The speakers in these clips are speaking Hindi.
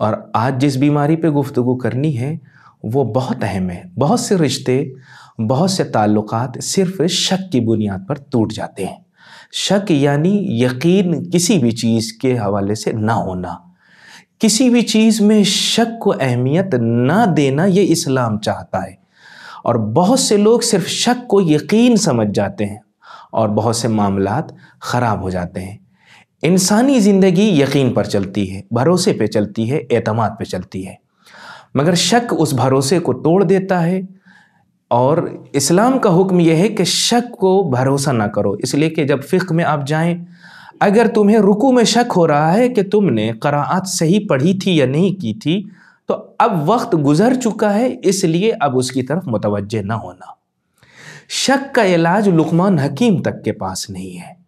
और आज जिस बीमारी पे गुफ्तु करनी है वो बहुत अहम है बहुत से रिश्ते बहुत से ताल्लुकात सिर्फ शक की बुनियाद पर टूट जाते हैं शक यानी यकीन किसी भी चीज़ के हवाले से ना होना किसी भी चीज़ में शक को अहमियत ना देना ये इस्लाम चाहता है और बहुत से लोग सिर्फ शक को यकीन समझ जाते हैं और बहुत से मामला ख़राब हो जाते हैं इंसानी ज़िंदगी यकीन पर चलती है भरोसे पे चलती है एतमाद पे चलती है मगर शक उस भरोसे को तोड़ देता है और इस्लाम का हुक्म यह है कि शक को भरोसा ना करो इसलिए कि जब फ़िक में आप जाएं अगर तुम्हें रुकू में शक हो रहा है कि तुमने करात सही पढ़ी थी या नहीं की थी तो अब वक्त गुजर चुका है इसलिए अब उसकी तरफ मुतवजह ना होना शक का इलाज लुकमान हकीम तक के पास नहीं है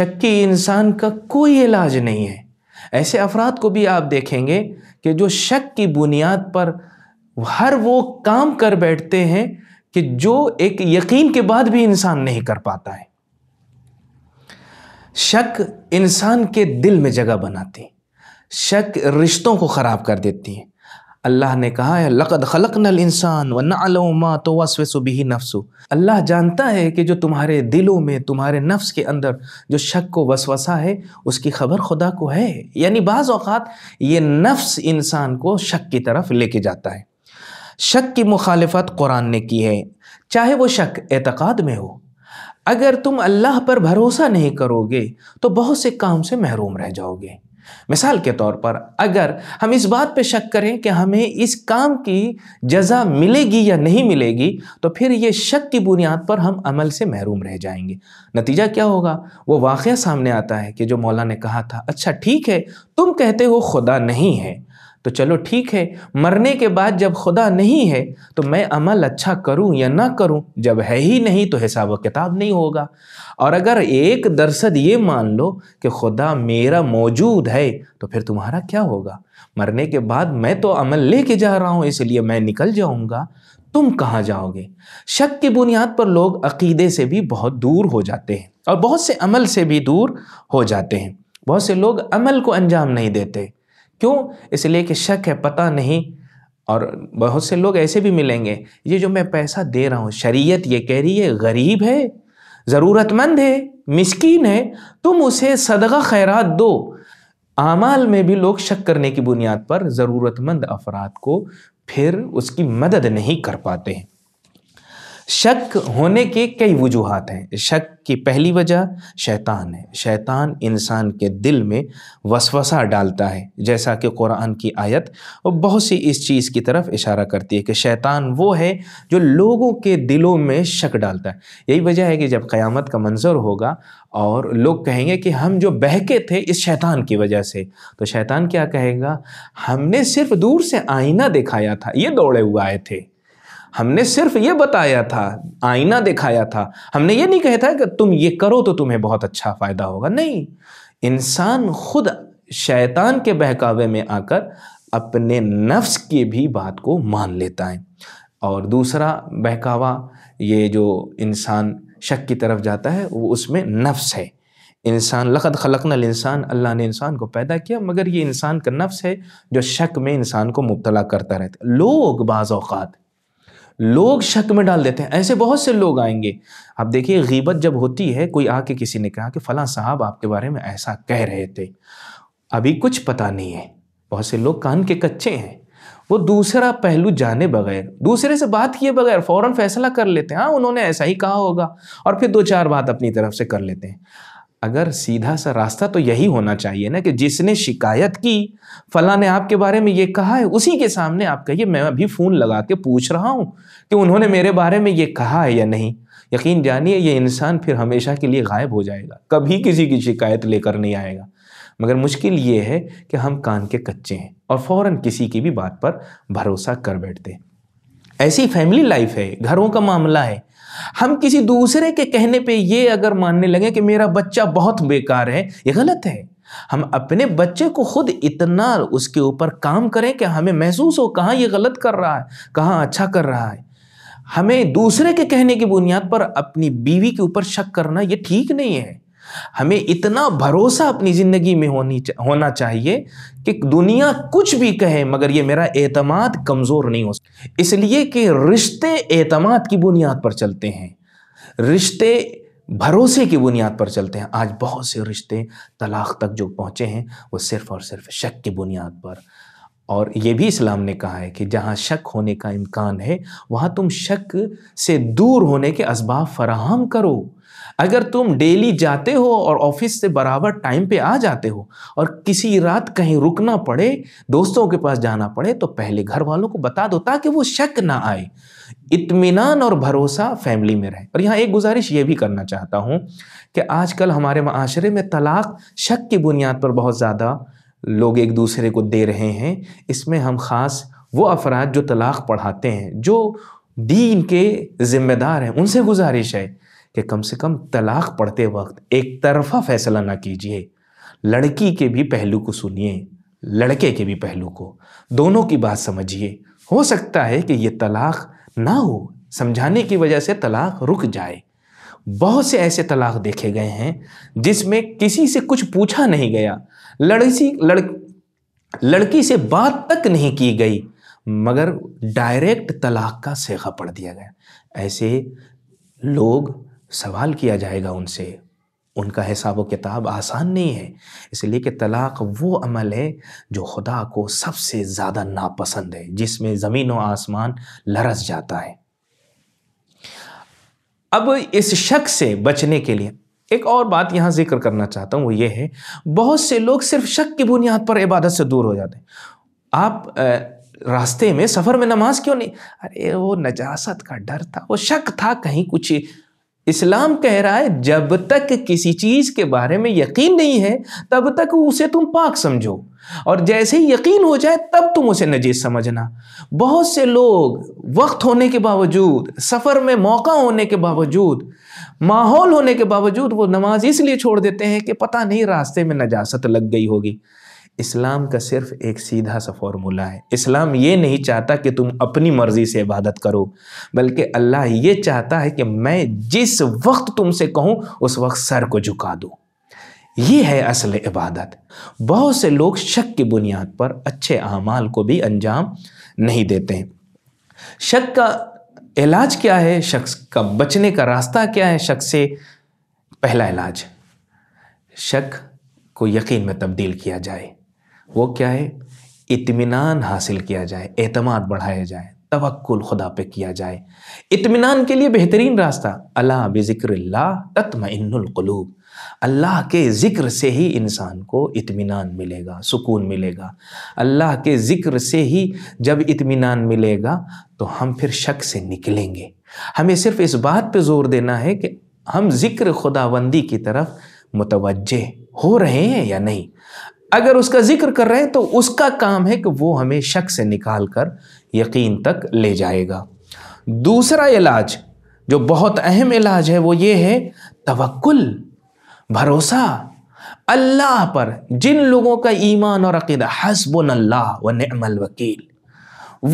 के इंसान का कोई इलाज नहीं है ऐसे अफराद को भी आप देखेंगे कि जो शक की बुनियाद पर हर वो काम कर बैठते हैं कि जो एक यकीन के बाद भी इंसान नहीं कर पाता है शक इंसान के दिल में जगह बनाती है शक रिश्तों को ख़राब कर देती है अल्लाह ने कहा है लक़द खलक नल इंसान व नलोमा तो वसवसुबी नफसु अल्लाह जानता है कि जो तुम्हारे दिलों में तुम्हारे नफ्स के अंदर जो शक को वसवसा है उसकी खबर खुदा को है यानी बाज़ अवत ये नफ्स इंसान को शक की तरफ लेके जाता है शक की मुखालफत कुरान ने की है चाहे वो शक एतक़ाद में हो अगर तुम अल्लाह पर भरोसा नहीं करोगे तो बहुत से काम से महरूम रह जाओगे मिसाल के तौर पर अगर हम इस बात पे शक करें कि हमें इस काम की जज़ा मिलेगी या नहीं मिलेगी तो फिर ये शक की बुनियाद पर हम अमल से महरूम रह जाएंगे नतीजा क्या होगा वो वाक़ सामने आता है कि जो मौला ने कहा था अच्छा ठीक है तुम कहते हो खुदा नहीं है तो चलो ठीक है मरने के बाद जब खुदा नहीं है तो मैं अमल अच्छा करूं या ना करूं जब है ही नहीं तो हिसाब किताब नहीं होगा और अगर एक दरसद ये मान लो कि खुदा मेरा मौजूद है तो फिर तुम्हारा क्या होगा मरने के बाद मैं तो अमल लेके जा रहा हूँ इसलिए मैं निकल जाऊँगा तुम कहाँ जाओगे शक की बुनियाद पर लोग अकीदे से भी बहुत दूर हो जाते हैं और बहुत से अमल से भी दूर हो जाते हैं बहुत से लोग अमल को अंजाम नहीं देते क्यों इसलिए कि शक है पता नहीं और बहुत से लोग ऐसे भी मिलेंगे ये जो मैं पैसा दे रहा हूँ शरीयत ये कह रही है गरीब है ज़रूरतमंद है मिस्किन है तुम उसे सदका खैरात दो आमाल में भी लोग शक करने की बुनियाद पर ज़रूरतमंद अफराद को फिर उसकी मदद नहीं कर पाते हैं शक होने के कई वजूहत हैं शक की पहली वजह शैतान है शैतान इंसान के दिल में वसवसा डालता है जैसा कि कुरान की आयत और बहुत सी इस चीज़ की तरफ इशारा करती है कि शैतान वो है जो लोगों के दिलों में शक डालता है यही वजह है कि जब क़यामत का मंजर होगा और लोग कहेंगे कि हम जो बहके थे इस शैतान की वजह से तो शैतान क्या कहेगा हमने सिर्फ दूर से आईना दिखाया था ये दौड़े हुए आए थे हमने सिर्फ ये बताया था आईना दिखाया था हमने ये नहीं कहता कि तुम ये करो तो तुम्हें बहुत अच्छा फ़ायदा होगा नहीं इंसान खुद शैतान के बहकावे में आकर अपने नफ्स की भी बात को मान लेता है और दूसरा बहकावा ये जो इंसान शक की तरफ जाता है वो उसमें नफ्स है इंसान लखद खलकनल इंसान अल्लाह ने इंसान को पैदा किया मगर ये इंसान का नफ्स है जो शक में इंसान को मुबतला करता रहता है लोग बाज़ात लोग शक में डाल देते हैं ऐसे बहुत से लोग आएंगे अब देखिए गीबत जब होती है कोई आके किसी ने कहा कि फला साहब आपके बारे में ऐसा कह रहे थे अभी कुछ पता नहीं है बहुत से लोग कान के कच्चे हैं वो दूसरा पहलू जाने बगैर दूसरे से बात किए बगैर फ़ौरन फैसला कर लेते हैं हाँ उन्होंने ऐसा ही कहा होगा और फिर दो चार बात अपनी तरफ से कर लेते हैं अगर सीधा सा रास्ता तो यही होना चाहिए ना कि जिसने शिकायत की फला ने आपके बारे में ये कहा है उसी के सामने आप कहिए मैं अभी फ़ोन लगा के पूछ रहा हूँ कि उन्होंने मेरे बारे में ये कहा है या नहीं यकीन जानिए ये इंसान फिर हमेशा के लिए गायब हो जाएगा कभी किसी की शिकायत लेकर नहीं आएगा मगर मुश्किल ये है कि हम कान के कच्चे हैं और फ़ौर किसी की भी बात पर भरोसा कर बैठते हैं ऐसी फैमिली लाइफ है घरों का मामला है हम किसी दूसरे के कहने पे ये अगर मानने लगे कि मेरा बच्चा बहुत बेकार है ये गलत है हम अपने बच्चे को खुद इतना उसके ऊपर काम करें कि हमें महसूस हो कहाँ ये गलत कर रहा है कहाँ अच्छा कर रहा है हमें दूसरे के कहने की बुनियाद पर अपनी बीवी के ऊपर शक करना ये ठीक नहीं है हमें इतना भरोसा अपनी ज़िंदगी में होनी होना चाहिए कि दुनिया कुछ भी कहे मगर ये मेरा एतमाद कमज़ोर नहीं हो इसलिए कि रिश्ते एतमाद की बुनियाद पर चलते हैं रिश्ते भरोसे की बुनियाद पर चलते हैं आज बहुत से रिश्ते तलाक तक जो पहुँचे हैं वो सिर्फ़ और सिर्फ शक की बुनियाद पर और ये भी इस्लाम ने कहा है कि जहाँ शक होने का इम्कान है वहाँ तुम शक से दूर होने के इसबाब फराहम करो अगर तुम डेली जाते हो और ऑफिस से बराबर टाइम पे आ जाते हो और किसी रात कहीं रुकना पड़े दोस्तों के पास जाना पड़े तो पहले घर वालों को बता दो ताकि वो शक ना आए इत्मीनान और भरोसा फैमिली में रहे और यहाँ एक गुजारिश ये भी करना चाहता हूँ कि आजकल हमारे माशरे में तलाक शक की बुनियाद पर बहुत ज़्यादा लोग एक दूसरे को दे रहे हैं इसमें हम ख़ास वो अफराद जो तलाक पढ़ाते हैं जो दीन के ज़िम्मेदार हैं उनसे गुजारिश है कि कम से कम तलाक पढ़ते वक्त एक तरफा फैसला ना कीजिए लड़की के भी पहलू को सुनिए लड़के के भी पहलू को दोनों की बात समझिए हो सकता है कि ये तलाक ना हो समझाने की वजह से तलाक रुक जाए बहुत से ऐसे तलाक देखे गए हैं जिसमें किसी से कुछ पूछा नहीं गया लड़की लड़ लड़की से बात तक नहीं की गई मगर डायरेक्ट तलाक का सेखा पढ़ दिया गया ऐसे लोग सवाल किया जाएगा उनसे उनका हिसाब व किताब आसान नहीं है इसलिए कि तलाक़ वो अमल है जो खुदा को सबसे ज़्यादा नापसंद है जिसमें ज़मीन व आसमान लरस जाता है अब इस शक से बचने के लिए एक और बात यहाँ जिक्र करना चाहता हूँ वो ये है बहुत से लोग सिर्फ शक की बुनियाद पर इबादत से दूर हो जाते हैं आप रास्ते में सफ़र में नमाज क्यों नहीं अरे वो नजासत का डर था वो शक था कहीं कुछ इस्लाम कह रहा है जब तक किसी चीज़ के बारे में यकीन नहीं है तब तक उसे तुम पाक समझो और जैसे ही यकीन हो जाए तब तुम उसे नजीज समझना बहुत से लोग वक्त होने के बावजूद सफ़र में मौका होने के बावजूद माहौल होने के बावजूद वो नमाज इसलिए छोड़ देते हैं कि पता नहीं रास्ते में नजासत लग गई होगी इस्लाम का सिर्फ एक सीधा सा फॉर्मूला है इस्लाम ये नहीं चाहता कि तुम अपनी मर्ज़ी से इबादत करो बल्कि अल्लाह ये चाहता है कि मैं जिस वक्त तुमसे कहूँ उस वक्त सर को झुका दूँ ये है असल इबादत बहुत से लोग शक की बुनियाद पर अच्छे अमाल को भी अंजाम नहीं देते हैं शक का इलाज क्या है शख्स का बचने का रास्ता क्या है शक से पहला इलाज शक को यकीन में तब्दील किया जाए वो क्या है इतमान हासिल किया जाए एतमाद बढ़ाया जाए तवक्ल खुदा पे किया जाए इतमान के लिए बेहतरीन रास्ता अल्लाह बिक्र इनकलूब अल्लाह के ज़िक्र से ही इंसान को इतमान मिलेगा सुकून मिलेगा अल्लाह के ज़िक्र से ही जब इतमान मिलेगा तो हम फिर शक से निकलेंगे हमें सिर्फ इस बात पर जोर देना है कि हम ज़िक्र खुदाबंदी की तरफ मुतवजह हो रहे हैं या नहीं अगर उसका जिक्र कर रहे हैं तो उसका काम है कि वो हमें शक से निकाल कर यकीन तक ले जाएगा दूसरा इलाज जो बहुत अहम इलाज है वो ये है तवक्ल भरोसा अल्लाह पर जिन लोगों का ईमान और अकीदा हसबन व नमल वकील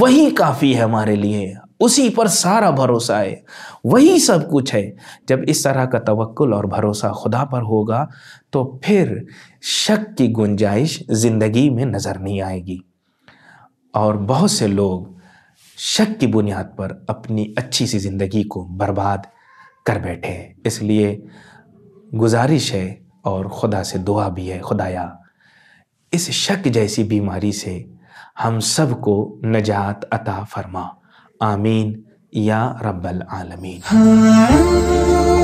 वही काफ़ी है हमारे लिए उसी पर सारा भरोसा है वही सब कुछ है जब इस तरह का तवक्ल और भरोसा खुदा पर होगा तो फिर शक की गुंजाइश ज़िंदगी में नज़र नहीं आएगी और बहुत से लोग शक की बुनियाद पर अपनी अच्छी सी ज़िंदगी को बर्बाद कर बैठे हैं इसलिए गुजारिश है और खुदा से दुआ भी है खुदाया इस शक जैसी बीमारी से हम सब को नजात अता फरमा آمين يا رب العالمين